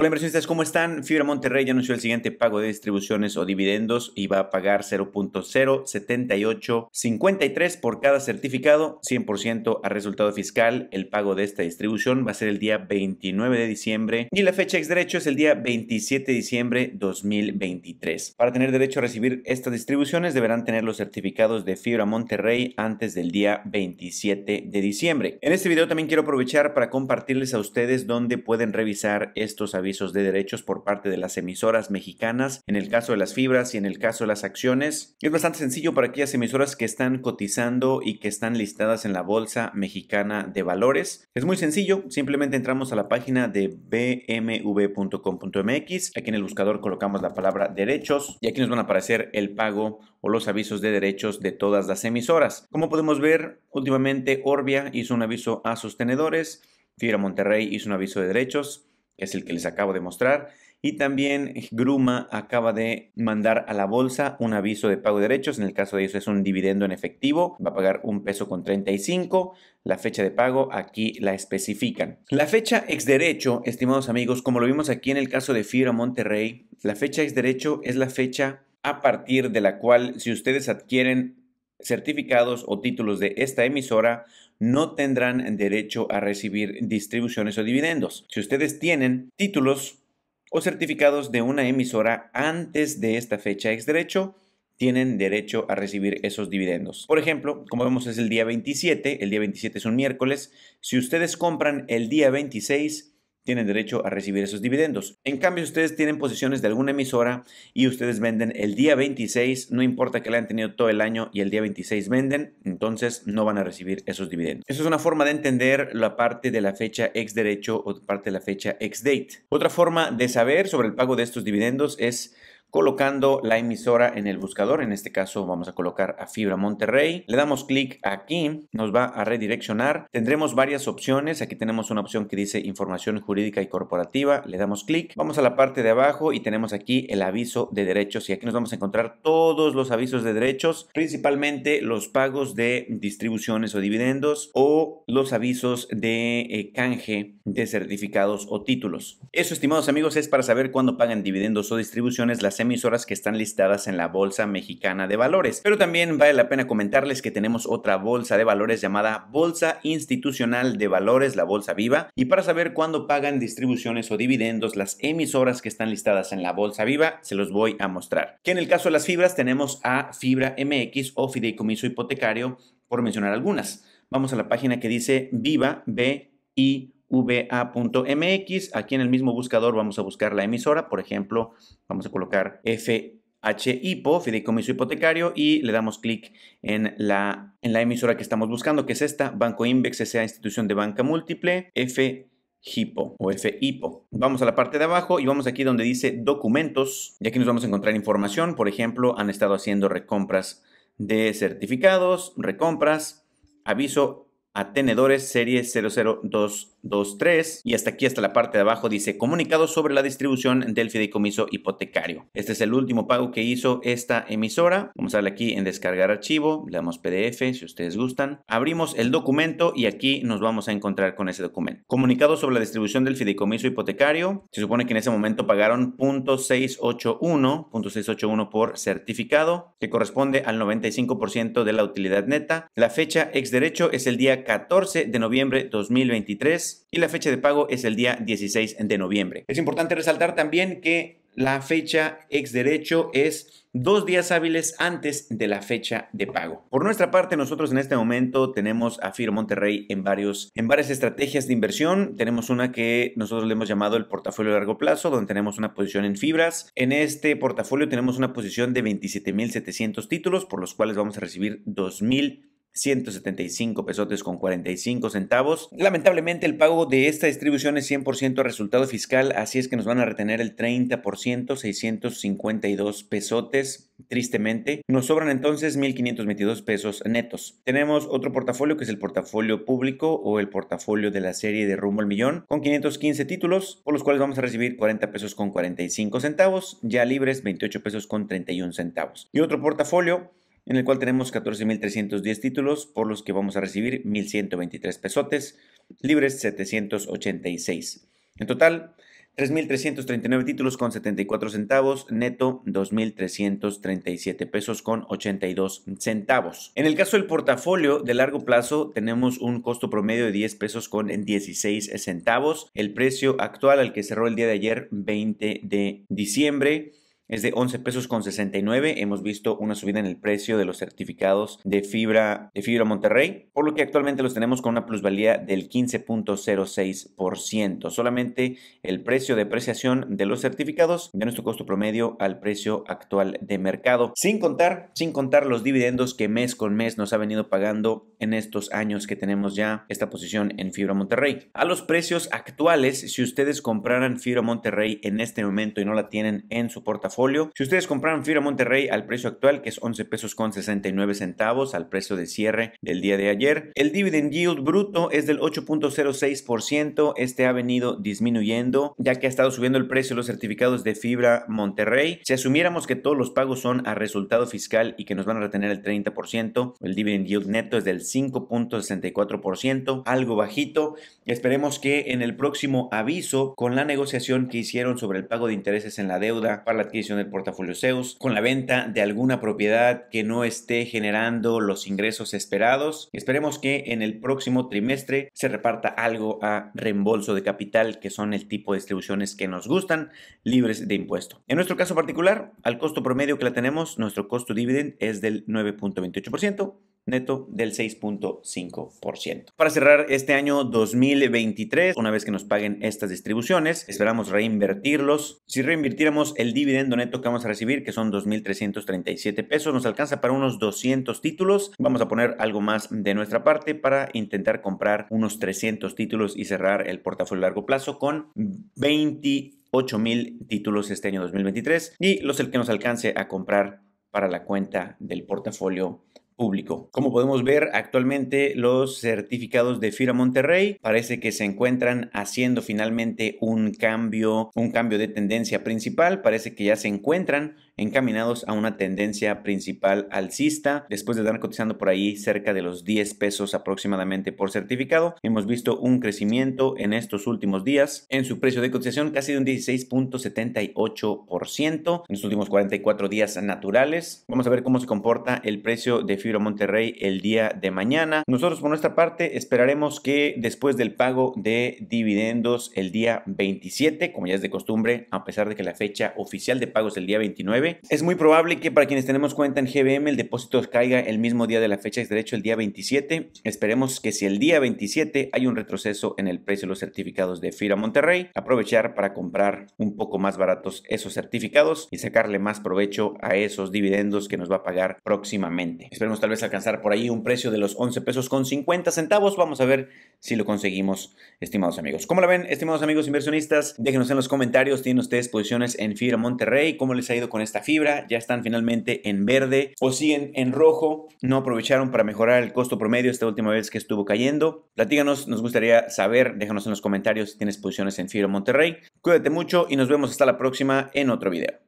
Hola inversionistas, ¿cómo están? Fibra Monterrey anunció el siguiente pago de distribuciones o dividendos y va a pagar 0.07853 por cada certificado, 100% a resultado fiscal. El pago de esta distribución va a ser el día 29 de diciembre y la fecha ex derecho es el día 27 de diciembre 2023. Para tener derecho a recibir estas distribuciones deberán tener los certificados de Fibra Monterrey antes del día 27 de diciembre. En este video también quiero aprovechar para compartirles a ustedes dónde pueden revisar estos avisos de derechos por parte de las emisoras mexicanas, en el caso de las fibras y en el caso de las acciones. Es bastante sencillo para aquellas emisoras que están cotizando y que están listadas en la Bolsa Mexicana de Valores. Es muy sencillo, simplemente entramos a la página de bmv.com.mx, aquí en el buscador colocamos la palabra derechos y aquí nos van a aparecer el pago o los avisos de derechos de todas las emisoras. Como podemos ver, últimamente Orbia hizo un aviso a sus tenedores, Fibra Monterrey hizo un aviso de derechos, es el que les acabo de mostrar. Y también eh, Gruma acaba de mandar a la bolsa un aviso de pago de derechos. En el caso de eso es un dividendo en efectivo. Va a pagar un peso con 35. La fecha de pago aquí la especifican. La fecha ex derecho, estimados amigos, como lo vimos aquí en el caso de Fibra Monterrey, la fecha ex derecho es la fecha a partir de la cual si ustedes adquieren certificados o títulos de esta emisora no tendrán derecho a recibir distribuciones o dividendos. Si ustedes tienen títulos o certificados de una emisora antes de esta fecha ex derecho, tienen derecho a recibir esos dividendos. Por ejemplo, como vemos es el día 27, el día 27 es un miércoles, si ustedes compran el día 26, tienen derecho a recibir esos dividendos. En cambio, si ustedes tienen posiciones de alguna emisora y ustedes venden el día 26, no importa que la han tenido todo el año y el día 26 venden, entonces no van a recibir esos dividendos. Eso es una forma de entender la parte de la fecha ex derecho o parte de la fecha ex date. Otra forma de saber sobre el pago de estos dividendos es colocando la emisora en el buscador. En este caso vamos a colocar a Fibra Monterrey. Le damos clic aquí, nos va a redireccionar. Tendremos varias opciones. Aquí tenemos una opción que dice información jurídica y corporativa. Le damos clic. Vamos a la parte de abajo y tenemos aquí el aviso de derechos y aquí nos vamos a encontrar todos los avisos de derechos, principalmente los pagos de distribuciones o dividendos o los avisos de eh, canje de certificados o títulos. Eso, estimados amigos, es para saber cuándo pagan dividendos o distribuciones las emisoras que están listadas en la Bolsa Mexicana de Valores. Pero también vale la pena comentarles que tenemos otra bolsa de valores llamada Bolsa Institucional de Valores, la Bolsa Viva. Y para saber cuándo pagan distribuciones o dividendos las emisoras que están listadas en la Bolsa Viva, se los voy a mostrar. Que en el caso de las fibras tenemos a Fibra MX o Fideicomiso Hipotecario, por mencionar algunas. Vamos a la página que dice Viva B va.mx. Aquí en el mismo buscador vamos a buscar la emisora. Por ejemplo, vamos a colocar FHIPO, Fideicomiso Hipotecario, y le damos clic en la, en la emisora que estamos buscando, que es esta, Banco Invex S.A. Institución de Banca Múltiple, FHIPO, o FIPO. Vamos a la parte de abajo y vamos aquí donde dice documentos y aquí nos vamos a encontrar información. Por ejemplo, han estado haciendo recompras de certificados, recompras, aviso a tenedores serie 002 2, 3 y hasta aquí, hasta la parte de abajo, dice comunicado sobre la distribución del fideicomiso hipotecario. Este es el último pago que hizo esta emisora. Vamos a darle aquí en descargar archivo, le damos PDF si ustedes gustan. Abrimos el documento y aquí nos vamos a encontrar con ese documento. Comunicado sobre la distribución del fideicomiso hipotecario. Se supone que en ese momento pagaron .681, por certificado, que corresponde al 95% de la utilidad neta. La fecha ex derecho es el día 14 de noviembre 2023 y la fecha de pago es el día 16 de noviembre. Es importante resaltar también que la fecha ex derecho es dos días hábiles antes de la fecha de pago. Por nuestra parte, nosotros en este momento tenemos a FIRO Monterrey en, varios, en varias estrategias de inversión. Tenemos una que nosotros le hemos llamado el portafolio a largo plazo, donde tenemos una posición en fibras. En este portafolio tenemos una posición de 27.700 títulos, por los cuales vamos a recibir 2.000 175 pesos con 45 centavos. Lamentablemente el pago de esta distribución es 100% resultado fiscal, así es que nos van a retener el 30%, 652 pesos. Tristemente, nos sobran entonces 1.522 pesos netos. Tenemos otro portafolio que es el portafolio público o el portafolio de la serie de rumbo al millón con 515 títulos, por los cuales vamos a recibir 40 pesos con 45 centavos, ya libres 28 pesos con 31 centavos. Y otro portafolio en el cual tenemos 14.310 títulos por los que vamos a recibir 1.123 pesotes, libres 786. En total, 3.339 títulos con 74 centavos, neto 2.337 pesos con 82 centavos. En el caso del portafolio de largo plazo tenemos un costo promedio de 10 pesos con 16 centavos, el precio actual al que cerró el día de ayer 20 de diciembre es de 11 pesos con 69. Hemos visto una subida en el precio de los certificados de fibra, de fibra Monterrey, por lo que actualmente los tenemos con una plusvalía del 15.06%. Solamente el precio de apreciación de los certificados de nuestro costo promedio al precio actual de mercado, sin contar, sin contar los dividendos que mes con mes nos ha venido pagando en estos años que tenemos ya esta posición en Fibra Monterrey. A los precios actuales, si ustedes compraran Fibra Monterrey en este momento y no la tienen en su portafolio, si ustedes compraron Fibra Monterrey al precio actual, que es 11 pesos con 69 centavos al precio de cierre del día de ayer, el dividend yield bruto es del 8.06%. Este ha venido disminuyendo ya que ha estado subiendo el precio de los certificados de FIBRA Monterrey. Si asumiéramos que todos los pagos son a resultado fiscal y que nos van a retener el 30%, el dividend yield neto es del 5.64%, algo bajito. Esperemos que en el próximo aviso con la negociación que hicieron sobre el pago de intereses en la deuda para la adquisición del portafolio Zeus, con la venta de alguna propiedad que no esté generando los ingresos esperados. Esperemos que en el próximo trimestre se reparta algo a reembolso de capital, que son el tipo de distribuciones que nos gustan, libres de impuesto. En nuestro caso particular, al costo promedio que la tenemos, nuestro costo dividend es del 9.28% neto del 6.5%. Para cerrar este año 2023, una vez que nos paguen estas distribuciones, esperamos reinvertirlos. Si reinvirtiéramos el dividendo neto que vamos a recibir, que son 2.337 pesos, nos alcanza para unos 200 títulos. Vamos a poner algo más de nuestra parte para intentar comprar unos 300 títulos y cerrar el portafolio a largo plazo con 28,000 títulos este año 2023 y los el que nos alcance a comprar para la cuenta del portafolio como podemos ver, actualmente los certificados de FIRA Monterrey parece que se encuentran haciendo finalmente un cambio, un cambio de tendencia principal, parece que ya se encuentran encaminados a una tendencia principal alcista. Después de estar cotizando por ahí cerca de los 10 pesos aproximadamente por certificado, hemos visto un crecimiento en estos últimos días en su precio de cotización casi de un 16.78% en los últimos 44 días naturales. Vamos a ver cómo se comporta el precio de Fibra Monterrey el día de mañana. Nosotros por nuestra parte esperaremos que después del pago de dividendos el día 27, como ya es de costumbre, a pesar de que la fecha oficial de pago es el día 29, es muy probable que para quienes tenemos cuenta en GBM el depósito caiga el mismo día de la fecha de derecho, el día 27. Esperemos que si el día 27 hay un retroceso en el precio de los certificados de FIRA Monterrey, aprovechar para comprar un poco más baratos esos certificados y sacarle más provecho a esos dividendos que nos va a pagar próximamente. Esperemos tal vez alcanzar por ahí un precio de los 11 pesos con 50 centavos. Vamos a ver si lo conseguimos, estimados amigos. ¿Cómo la ven, estimados amigos inversionistas? Déjenos en los comentarios, ¿tienen ustedes posiciones en FIRA Monterrey? ¿Cómo les ha ido con esta fibra, ya están finalmente en verde o siguen en rojo, no aprovecharon para mejorar el costo promedio esta última vez que estuvo cayendo. Platíganos, nos gustaría saber, déjanos en los comentarios si tienes posiciones en Fibra Monterrey. Cuídate mucho y nos vemos hasta la próxima en otro video.